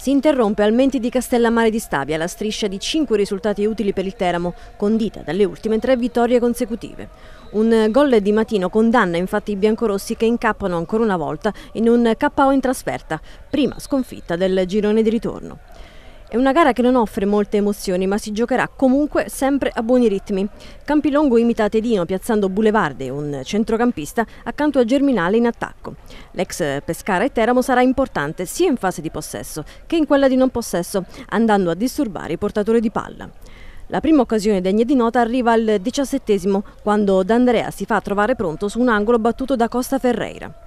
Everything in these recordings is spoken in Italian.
Si interrompe al Menti di Castellammare di Stabia la striscia di 5 risultati utili per il Teramo, condita dalle ultime tre vittorie consecutive. Un gol di Matino condanna infatti i biancorossi che incappano ancora una volta in un KO in trasferta, prima sconfitta del girone di ritorno. È una gara che non offre molte emozioni, ma si giocherà comunque sempre a buoni ritmi. Campilongo imita Tedino piazzando Boulevarde, un centrocampista, accanto a Germinale in attacco. L'ex Pescara e Teramo sarà importante sia in fase di possesso che in quella di non possesso, andando a disturbare i portatori di palla. La prima occasione degna di nota arriva al diciassettesimo, quando D'Andrea si fa trovare pronto su un angolo battuto da Costa Ferreira.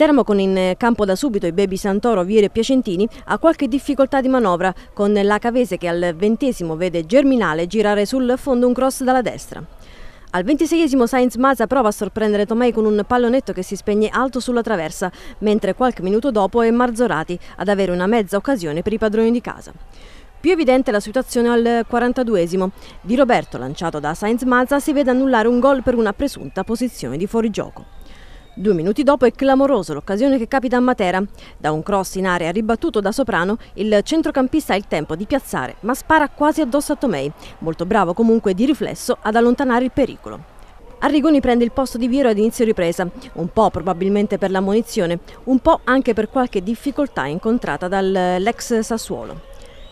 Teramo con in campo da subito i baby Santoro, Viere e Piacentini ha qualche difficoltà di manovra con la Cavese che al ventesimo vede Germinale girare sul fondo un cross dalla destra. Al ventiseiesimo Sainz Maza prova a sorprendere Tomei con un pallonetto che si spegne alto sulla traversa, mentre qualche minuto dopo è Marzorati ad avere una mezza occasione per i padroni di casa. Più evidente la situazione al 42esimo. Di Roberto, lanciato da Sainz Maza, si vede annullare un gol per una presunta posizione di fuorigioco. Due minuti dopo è clamoroso l'occasione che capita a Matera. Da un cross in area ribattuto da Soprano, il centrocampista ha il tempo di piazzare, ma spara quasi addosso a Tomei, molto bravo comunque di riflesso ad allontanare il pericolo. Arrigoni prende il posto di Viero ad inizio ripresa, un po' probabilmente per la munizione, un po' anche per qualche difficoltà incontrata dall'ex eh, Sassuolo.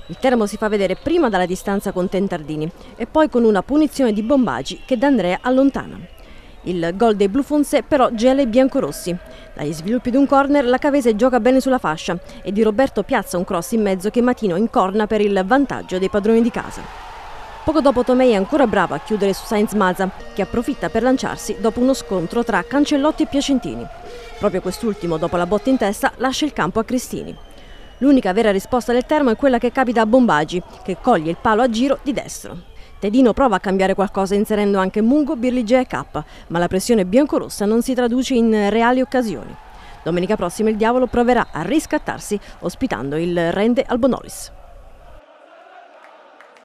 Il termo si fa vedere prima dalla distanza con Tentardini e poi con una punizione di Bombagi che D'Andrea allontana. Il gol dei blufonse però gela i biancorossi. Dagli sviluppi di un corner la Cavese gioca bene sulla fascia e di Roberto piazza un cross in mezzo che Matino incorna per il vantaggio dei padroni di casa. Poco dopo Tomei è ancora bravo a chiudere su Sainz Maza, che approfitta per lanciarsi dopo uno scontro tra Cancellotti e Piacentini. Proprio quest'ultimo, dopo la botta in testa, lascia il campo a Cristini. L'unica vera risposta del termo è quella che capita a Bombagi, che coglie il palo a giro di destro. Tedino prova a cambiare qualcosa inserendo anche Mungo, Birligia e K, ma la pressione biancorossa non si traduce in reali occasioni. Domenica prossima il Diavolo proverà a riscattarsi ospitando il Rende Albonolis.